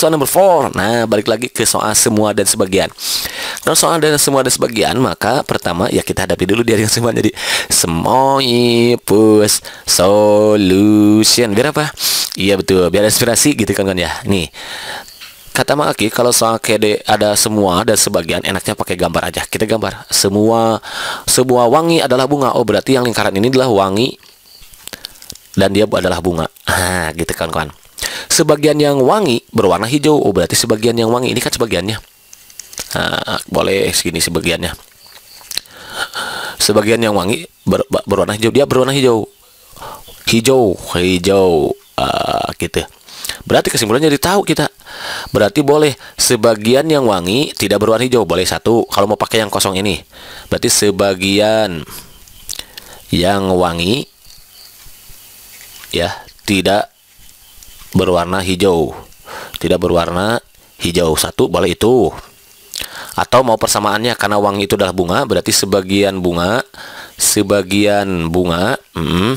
soal number 4. Nah, balik lagi ke soal semua dan sebagian. Kalau soal dan semua dan sebagian, maka pertama ya kita hadapi dulu dia yang semua. Jadi, plus solution. Biar apa? Iya betul, biar inspirasi gitu kan kan ya. Nih, kata Mak Aki kalau soal KD ada semua dan sebagian enaknya pakai gambar aja kita gambar semua sebuah wangi adalah bunga oh berarti yang lingkaran ini adalah wangi dan dia adalah bunga ah gitu kan kawan Sebagian yang wangi berwarna hijau. Oh, berarti sebagian yang wangi ini kan sebagiannya. Nah, boleh segini sebagiannya. Sebagian yang wangi ber, berwarna hijau. Dia berwarna hijau. Hijau, hijau uh, gitu. Berarti kesimpulannya jadi kita. Berarti boleh sebagian yang wangi tidak berwarna hijau boleh satu. Kalau mau pakai yang kosong ini, berarti sebagian yang wangi ya tidak berwarna hijau. Tidak berwarna hijau. Satu boleh itu. Atau mau persamaannya karena uang itu adalah bunga, berarti sebagian bunga, sebagian bunga, mm,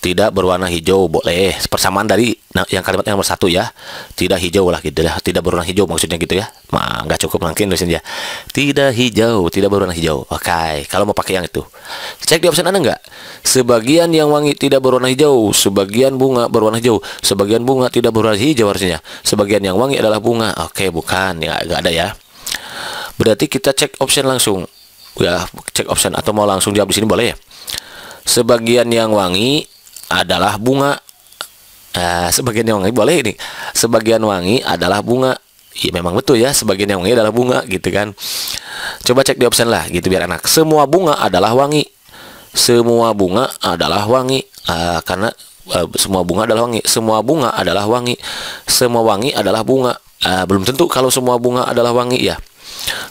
tidak berwarna hijau boleh persamaan dari yang kalimat yang nomor satu ya tidak hijau lah gitu lah ya. tidak berwarna hijau maksudnya gitu ya Ma, nggak cukup nanti nulisin ya tidak hijau tidak berwarna hijau oke okay. kalau mau pakai yang itu cek di option ada nggak sebagian yang wangi tidak berwarna hijau sebagian bunga berwarna hijau sebagian bunga tidak berwarna hijau harusnya sebagian yang wangi adalah bunga oke okay, bukan ya nggak ada ya berarti kita cek option langsung ya cek option atau mau langsung jawab di sini boleh ya sebagian yang wangi adalah bunga. Nah, sebagian yang wangi boleh ini. Sebagian wangi adalah bunga. Ya memang betul ya, sebagian yang wangi adalah bunga gitu kan. Coba cek di option lah gitu biar enak. Semua bunga adalah wangi. Semua bunga adalah wangi. Uh, karena uh, semua bunga adalah wangi. Semua bunga adalah wangi. Semua wangi adalah bunga. Uh, belum tentu kalau semua bunga adalah wangi ya.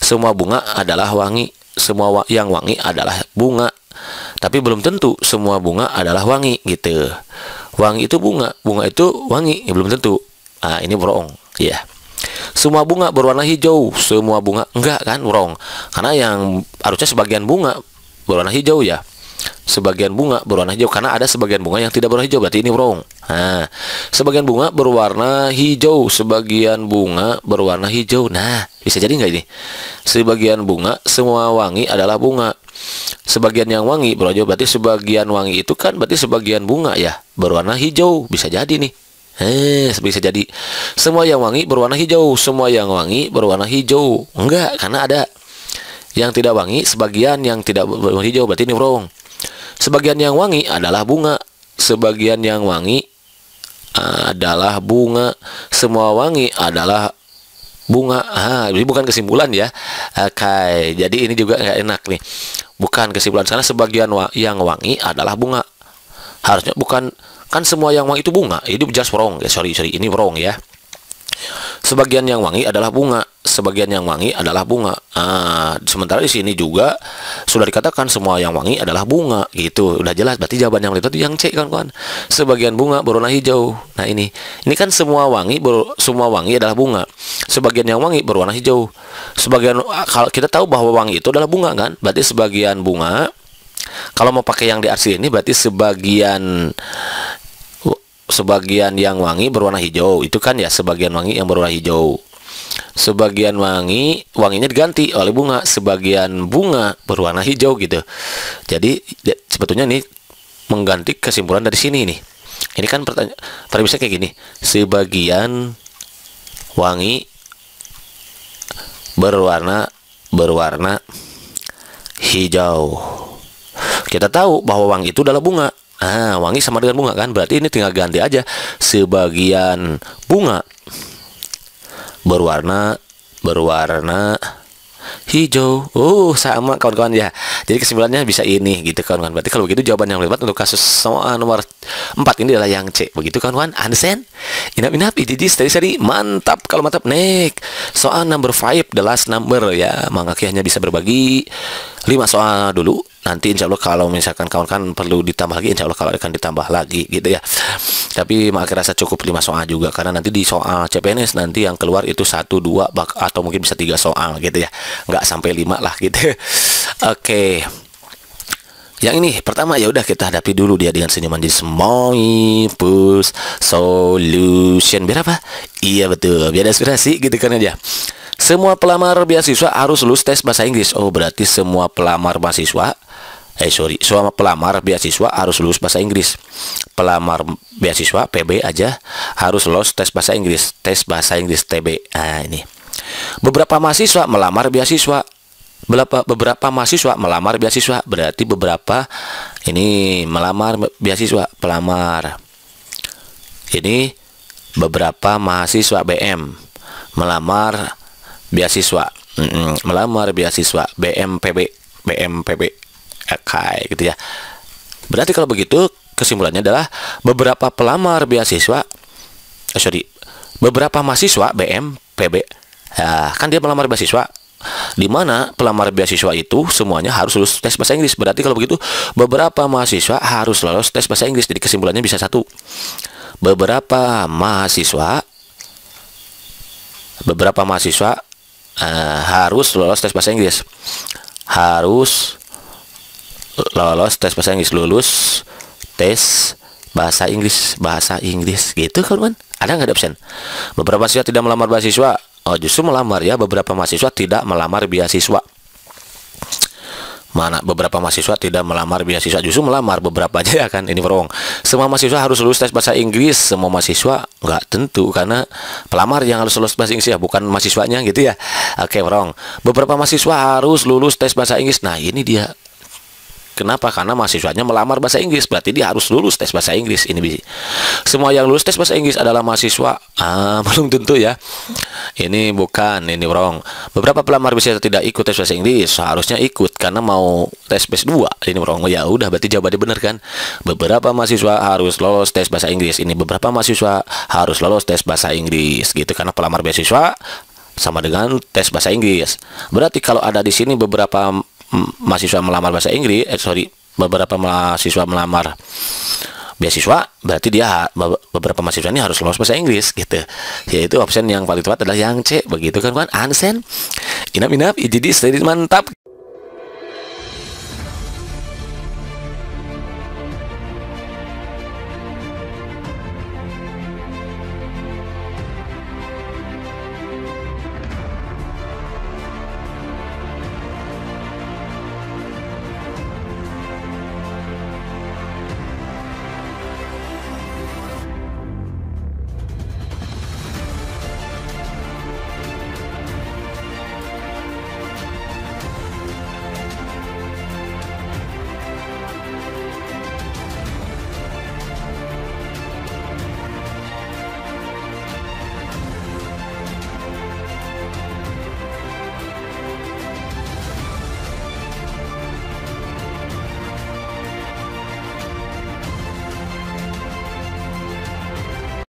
Semua bunga adalah wangi. Semua wa yang wangi adalah bunga tapi belum tentu semua bunga adalah wangi gitu. Wangi itu bunga, bunga itu wangi, ya, belum tentu. Ah, ini borong ya. Yeah. Semua bunga berwarna hijau, semua bunga enggak kan, borong Karena yang harusnya sebagian bunga berwarna hijau ya sebagian bunga berwarna hijau karena ada sebagian bunga yang tidak berwarna hijau berarti ini wrong. Nah, sebagian bunga berwarna hijau, sebagian bunga berwarna hijau. Nah, bisa jadi nggak ini? Sebagian bunga semua wangi adalah bunga. Sebagian yang wangi berwarna hijau berarti sebagian wangi itu kan berarti sebagian bunga ya berwarna hijau bisa jadi nih. Eh, bisa jadi semua yang wangi berwarna hijau, semua yang wangi berwarna hijau. Enggak, karena ada yang tidak wangi, sebagian yang tidak berwarna hijau berarti ini wrong. Sebagian yang wangi adalah bunga, sebagian yang wangi adalah bunga, semua wangi adalah bunga. Ah, ini bukan kesimpulan ya. Oke, okay. jadi ini juga nggak enak nih. Bukan kesimpulan karena sebagian wa yang wangi adalah bunga. Harusnya bukan kan semua yang wangi itu bunga. Ini just wrong. Eh, sorry, sorry, ini wrong ya. Sebagian yang wangi adalah bunga, sebagian yang wangi adalah bunga. Ah, sementara di sini juga sudah dikatakan semua yang wangi adalah bunga gitu. Udah jelas berarti jawaban yang itu yang C kan kawan. Sebagian bunga berwarna hijau. Nah, ini. Ini kan semua wangi ber, semua wangi adalah bunga. Sebagian yang wangi berwarna hijau. Sebagian ah, kalau kita tahu bahwa wangi itu adalah bunga kan? Berarti sebagian bunga kalau mau pakai yang di arsi ini berarti sebagian sebagian yang wangi berwarna hijau itu kan ya sebagian wangi yang berwarna hijau sebagian wangi wanginya diganti oleh bunga sebagian bunga berwarna hijau gitu jadi ya, sebetulnya ini mengganti kesimpulan dari sini nih ini kan pertanyaan bisa kayak gini sebagian wangi berwarna berwarna hijau kita tahu bahwa wangi itu adalah bunga Ah, wangi sama dengan bunga kan? Berarti ini tinggal ganti aja sebagian bunga berwarna berwarna hijau. Oh, sama kawan-kawan ya. Jadi kesimpulannya bisa ini gitu kawan-kawan. Berarti kalau begitu jawaban yang lewat untuk kasus soal ah, nomor 4 ini adalah yang C. Begitu kawan-kawan? Understand? Inap inap jadi tadi seri mantap kalau mantap naik Soal number 5 the last number ya. Mangaki hanya bisa berbagi 5 soal dulu nanti insya Allah kalau misalkan kawan-kawan kan perlu ditambah lagi insya Allah kalau akan ditambah lagi gitu ya tapi maka rasa cukup lima soal juga karena nanti di soal CPNS nanti yang keluar itu satu dua atau mungkin bisa tiga soal gitu ya nggak sampai lima lah gitu oke okay. Yang ini pertama ya udah kita hadapi dulu dia dengan senyuman di semoi push solution berapa Iya betul, biar aspirasi gitu kan aja. Semua pelamar beasiswa harus lulus tes bahasa Inggris. Oh, berarti semua pelamar mahasiswa eh sorry selama pelamar beasiswa harus lulus bahasa Inggris pelamar beasiswa PB aja harus lulus tes bahasa Inggris tes bahasa Inggris TB nah ini beberapa mahasiswa melamar beasiswa beberapa beberapa mahasiswa melamar beasiswa berarti beberapa ini melamar beasiswa pelamar ini beberapa mahasiswa BM melamar beasiswa mm -mm, melamar beasiswa BMPB BMPB Ekai gitu ya. Berarti kalau begitu kesimpulannya adalah beberapa pelamar beasiswa eh, sorry beberapa mahasiswa BM PB ya, kan dia pelamar beasiswa di mana pelamar beasiswa itu semuanya harus lulus tes bahasa Inggris. Berarti kalau begitu beberapa mahasiswa harus lolos tes bahasa Inggris. Jadi kesimpulannya bisa satu. Beberapa mahasiswa beberapa mahasiswa eh, harus lolos tes bahasa Inggris. Harus lolos tes bahasa Inggris lulus tes bahasa Inggris bahasa Inggris gitu kan kan ada nggak option beberapa siswa tidak melamar beasiswa oh justru melamar ya beberapa mahasiswa tidak melamar beasiswa mana beberapa mahasiswa tidak melamar beasiswa justru melamar beberapa aja ya kan ini berong semua mahasiswa harus lulus tes bahasa Inggris semua mahasiswa nggak tentu karena pelamar yang harus lulus bahasa Inggris ya bukan mahasiswanya gitu ya oke berong beberapa mahasiswa harus lulus tes bahasa Inggris nah ini dia Kenapa? Karena mahasiswanya melamar bahasa Inggris, berarti dia harus lulus tes bahasa Inggris. Ini bisa. Semua yang lulus tes bahasa Inggris adalah mahasiswa. Ah, belum tentu ya. Ini bukan, ini wrong. Beberapa pelamar bisa tidak ikut tes bahasa Inggris, seharusnya ikut karena mau tes bes 2. Ini wrong. Ya udah, berarti jawabannya benar kan? Beberapa mahasiswa harus lolos tes bahasa Inggris. Ini beberapa mahasiswa harus lolos tes bahasa Inggris gitu karena pelamar beasiswa sama dengan tes bahasa Inggris. Berarti kalau ada di sini beberapa mahasiswa melamar bahasa Inggris, eh, sorry, beberapa mahasiswa melamar beasiswa, berarti dia beberapa mahasiswa ini harus lolos bahasa Inggris gitu. Yaitu option yang paling tepat adalah yang C begitu kan kan Ansen. Inap inap, jadi mantap.